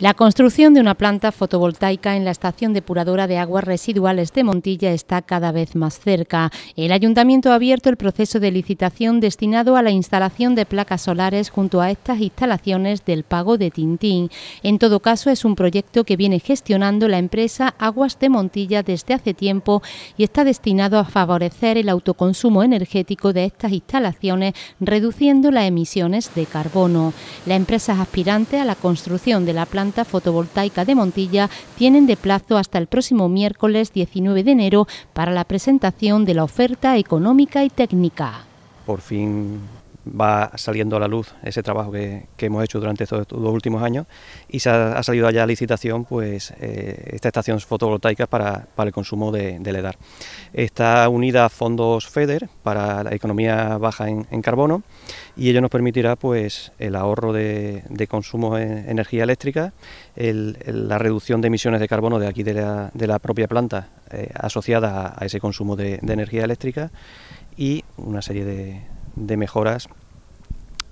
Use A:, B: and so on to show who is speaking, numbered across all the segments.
A: La construcción de una planta fotovoltaica en la estación depuradora de aguas residuales de Montilla está cada vez más cerca. El ayuntamiento ha abierto el proceso de licitación destinado a la instalación de placas solares junto a estas instalaciones del pago de Tintín. En todo caso, es un proyecto que viene gestionando la empresa Aguas de Montilla desde hace tiempo y está destinado a favorecer el autoconsumo energético de estas instalaciones, reduciendo las emisiones de carbono. empresa es aspirante a la construcción de la planta fotovoltaica de Montilla tienen de plazo hasta el próximo miércoles 19 de enero para la presentación de la oferta económica y técnica.
B: Por fin va saliendo a la luz ese trabajo que, hemos hecho durante estos dos últimos años y se ha, salido allá a licitación pues eh, esta estación fotovoltaica para, el consumo de, de, LEDAR. Está unida a fondos FEDER para la economía baja en, carbono y ello nos permitirá pues el ahorro de, consumo en energía eléctrica, la reducción de emisiones de carbono de aquí de la, propia planta eh, asociada a, ese consumo de energía eléctrica y una serie de de mejoras,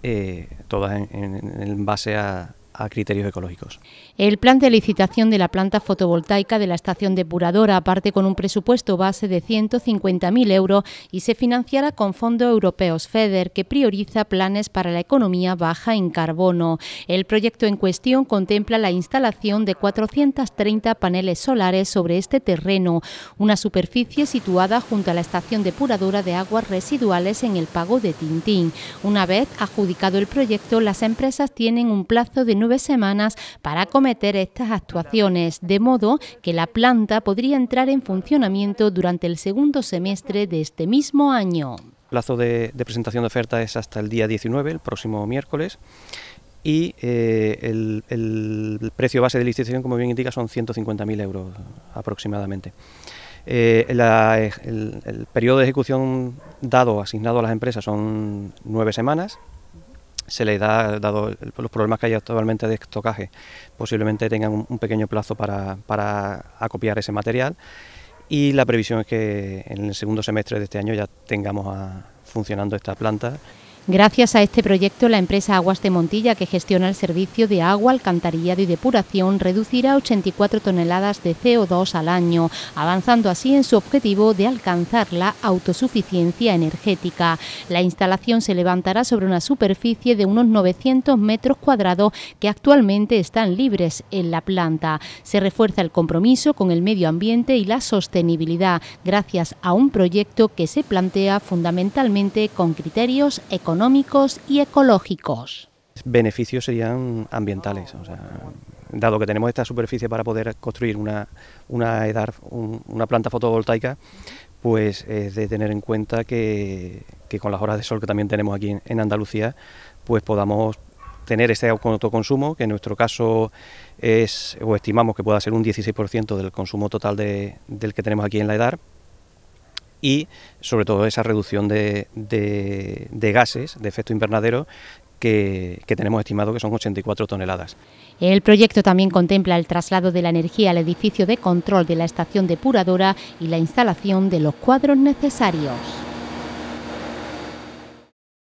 B: eh, todas en, en base a, a criterios ecológicos.
A: El plan de licitación de la planta fotovoltaica de la estación depuradora parte con un presupuesto base de 150.000 euros y se financiará con fondos europeos FEDER que prioriza planes para la economía baja en carbono. El proyecto en cuestión contempla la instalación de 430 paneles solares sobre este terreno, una superficie situada junto a la estación depuradora de aguas residuales en el pago de Tintín. Una vez adjudicado el proyecto, las empresas tienen un plazo de semanas para acometer estas actuaciones, de modo que la planta podría entrar en funcionamiento durante el segundo semestre de este mismo año. El
B: plazo de, presentación de oferta es hasta el día 19, el próximo miércoles y eh, el, precio base de licitación, como bien indica, son 150.000 euros aproximadamente. Eh, el, el, periodo de ejecución dado, asignado a las empresas, son nueve semanas se les da, dado los problemas que hay actualmente de estocaje, posiblemente tengan un, pequeño plazo para, acopiar ese material y la previsión es que en el segundo semestre de este año ya tengamos funcionando esta planta.
A: Gracias a este proyecto, la empresa Aguas de Montilla, que gestiona el servicio de agua, alcantarillado y depuración, reducirá 84 toneladas de CO2 al año, avanzando así en su objetivo de alcanzar la autosuficiencia energética. La instalación se levantará sobre una superficie de unos 900 metros cuadrados que actualmente están libres en la planta. Se refuerza el compromiso con el medio ambiente y la sostenibilidad, gracias a un proyecto que se plantea fundamentalmente con criterios económicos económicos y ecológicos.
B: Beneficios serían ambientales, dado que tenemos esta superficie para poder construir una, edad, una planta fotovoltaica, pues es de tener en cuenta que, con las horas de sol que también tenemos aquí en, Andalucía, pues podamos tener este autoconsumo, que en nuestro caso es, o estimamos que pueda ser un 16% del consumo total del que tenemos aquí en la EDAR, y sobre todo esa reducción de, gases de efecto invernadero que, que, tenemos estimado que son 84 toneladas.
A: El proyecto también contempla el traslado de la energía al edificio de control de la estación depuradora y la instalación de los cuadros necesarios.